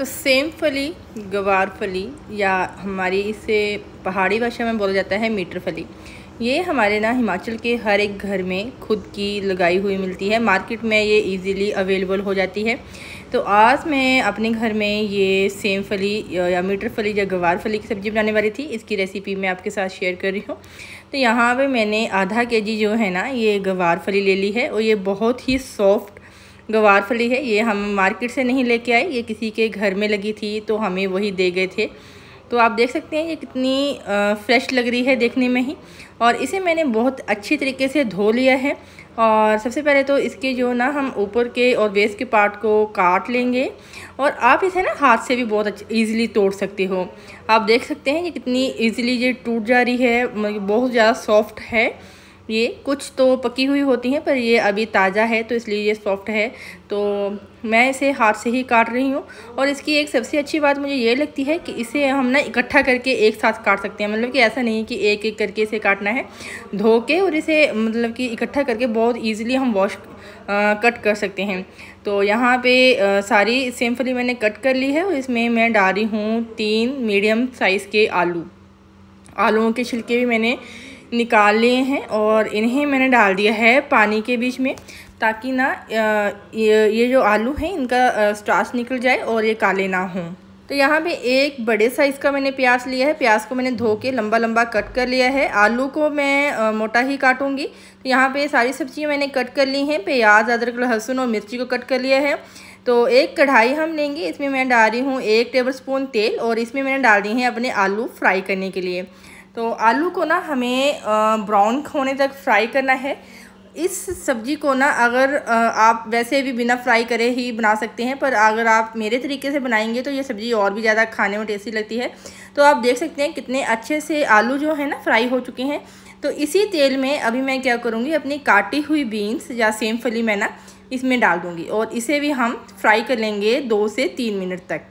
तो सेम फली गवार फली या हमारी इसे पहाड़ी भाषा में बोला जाता है मीटर फली ये हमारे ना हिमाचल के हर एक घर में खुद की लगाई हुई मिलती है मार्केट में ये इजीली अवेलेबल हो जाती है तो आज मैं अपने घर में ये सेम फली या मीटर फली या गवार फली की सब्ज़ी बनाने वाली थी इसकी रेसिपी मैं आपके साथ शेयर कर रही हूँ तो यहाँ पे मैंने आधा के जो है ना ये गवार फली ले ली है और ये बहुत ही सॉफ्ट गवार फली है ये हम मार्केट से नहीं लेके आए ये किसी के घर में लगी थी तो हमें वही दे गए थे तो आप देख सकते हैं ये कितनी फ्रेश लग रही है देखने में ही और इसे मैंने बहुत अच्छी तरीके से धो लिया है और सबसे पहले तो इसके जो ना हम ऊपर के और बेस के पार्ट को काट लेंगे और आप इसे ना हाथ से भी बहुत इजीली ईज़िली तोड़ सकते हो आप देख सकते हैं ये कितनी ईज़िली ये टूट जा रही है मतलब बहुत ज़्यादा सॉफ्ट है ये कुछ तो पकी हुई होती हैं पर ये अभी ताज़ा है तो इसलिए ये सॉफ्ट है तो मैं इसे हाथ से ही काट रही हूँ और इसकी एक सबसे अच्छी बात मुझे ये लगती है कि इसे हम ना इकट्ठा करके एक साथ काट सकते हैं मतलब कि ऐसा नहीं कि एक एक करके इसे काटना है धो के और इसे मतलब कि इकट्ठा करके बहुत ईजिली हम वॉश कट कर सकते हैं तो यहाँ पे आ, सारी फली मैंने कट कर ली है और इसमें मैं डाली हूँ तीन मीडियम साइज़ के आलू आलूओं के छिलके भी मैंने निकाल लिए हैं और इन्हें मैंने डाल दिया है पानी के बीच में ताकि ना ये ये जो आलू हैं इनका स्टार्च निकल जाए और ये काले ना हों तो यहाँ पे एक बड़े साइज़ का मैंने प्याज लिया है प्याज को मैंने धो के लंबा लंबा कट कर लिया है आलू को मैं मोटा ही काटूंगी तो यहाँ पे सारी सब्जियाँ मैंने कट कर ली हैं प्याज अदरक लहसुन और मिर्ची को कट कर लिया है तो एक कढ़ाई हम लेंगे इसमें मैं डाल रही हूँ एक टेबल स्पून तेल और इसमें मैंने डाल दी हैं अपने आलू फ्राई करने के लिए तो आलू को ना हमें ब्राउन होने तक फ्राई करना है इस सब्ज़ी को ना अगर आप वैसे भी बिना फ्राई करे ही बना सकते हैं पर अगर आप मेरे तरीके से बनाएंगे तो ये सब्ज़ी और भी ज़्यादा खाने में टेस्टी लगती है तो आप देख सकते हैं कितने अच्छे से आलू जो है ना फ्राई हो चुके हैं तो इसी तेल में अभी मैं क्या करूँगी अपनी काटी हुई बीन्स या सेम फली मैं ना इसमें डाल दूँगी और इसे भी हम फ्राई कर लेंगे दो से तीन मिनट तक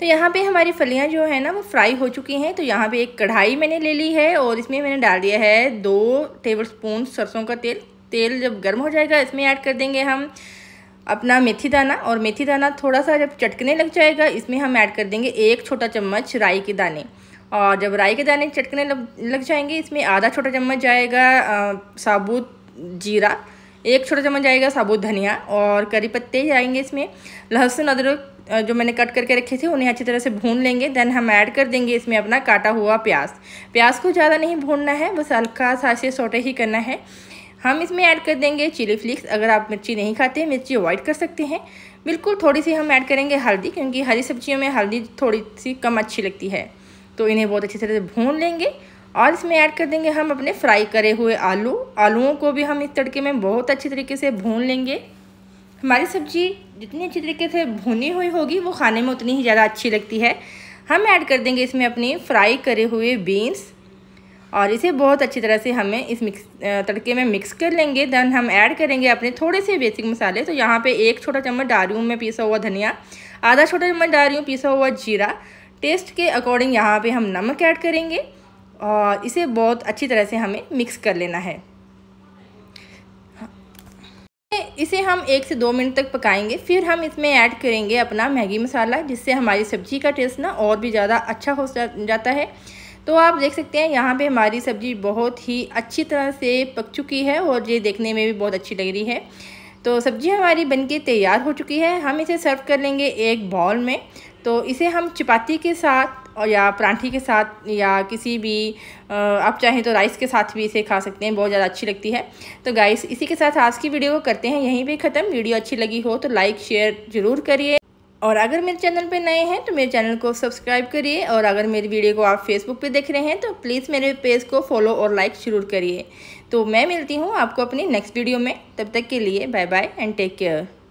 तो यहाँ पे हमारी फलियाँ जो है ना वो फ्राई हो चुकी हैं तो यहाँ पे एक कढ़ाई मैंने ले ली है और इसमें मैंने डाल दिया है दो टेबल स्पून सरसों का तेल तेल जब गर्म हो जाएगा इसमें ऐड कर देंगे हम अपना मेथी दाना और मेथी दाना थोड़ा सा जब चटकने लग जाएगा इसमें हम ऐड कर देंगे एक छोटा चम्मच राई के दाने और जब राई के दाने चटकने लग जाएंगे इसमें आधा छोटा चम्मच जाएगा साबुत जीरा एक छोटा चम्मच जाएगा साबुत धनिया और करी पत्ते जाएंगे इसमें लहसुन अदरक जो मैंने कट करके रखे थे उन्हें अच्छी तरह से भून लेंगे देन हम ऐड कर देंगे इसमें अपना काटा हुआ प्याज प्याज को ज़्यादा नहीं भूनना है बस हल्का सा से सोटे ही करना है हम इसमें ऐड कर देंगे चिली फ्लिक्स अगर आप मिर्ची नहीं खाते मिर्ची अवॉइड कर सकते हैं बिल्कुल थोड़ी सी हम ऐड करेंगे हल्दी क्योंकि हरी सब्जियों में हल्दी थोड़ी सी कम अच्छी लगती है तो इन्हें बहुत अच्छी तरह से भून लेंगे और इसमें ऐड कर देंगे हम अपने फ्राई करे हुए आलू आलूओं को भी हम इस तड़के में बहुत अच्छी तरीके से भून लेंगे हमारी सब्ज़ी जितनी अच्छी तरीके से भुनी हुई होगी वो खाने में उतनी ही ज़्यादा अच्छी लगती है हम ऐड कर देंगे इसमें अपनी फ्राई करे हुए बीन्स और इसे बहुत अच्छी तरह से हमें इस मिक्स तड़के में मिक्स कर लेंगे देन हम ऐड करेंगे अपने थोड़े से बेसिक मसाले तो यहाँ पे एक छोटा चम्मच डाल रही हूँ मैं पीसा हुआ धनिया आधा छोटा चम्मच डाल रही हूँ पीसा हुआ जीरा टेस्ट के अकॉर्डिंग यहाँ पे हम नमक ऐड करेंगे और इसे बहुत अच्छी तरह से हमें मिक्स कर लेना है इसे हम एक से दो मिनट तक पकाएंगे फिर हम इसमें ऐड करेंगे अपना मैगी मसाला जिससे हमारी सब्ज़ी का टेस्ट ना और भी ज़्यादा अच्छा हो जाता है तो आप देख सकते हैं यहाँ पे हमारी सब्ज़ी बहुत ही अच्छी तरह से पक चुकी है और ये देखने में भी बहुत अच्छी लग रही है तो सब्ज़ी हमारी बन तैयार हो चुकी है हम इसे सर्व कर लेंगे एक बॉल में तो इसे हम चपाती के साथ और या परांठी के साथ या किसी भी आप चाहें तो राइस के साथ भी इसे खा सकते हैं बहुत ज़्यादा अच्छी लगती है तो गाइस इसी के साथ आज की वीडियो को करते हैं यहीं पे ख़त्म वीडियो अच्छी लगी हो तो लाइक शेयर ज़रूर करिए और अगर मेरे चैनल पे नए हैं तो मेरे चैनल को सब्सक्राइब करिए और अगर मेरी वीडियो को आप फेसबुक पर देख रहे हैं तो प्लीज़ मेरे पेज को फॉलो और लाइक ज़रूर करिए तो मैं मिलती हूँ आपको अपनी नेक्स्ट वीडियो में तब तक के लिए bye bye and take care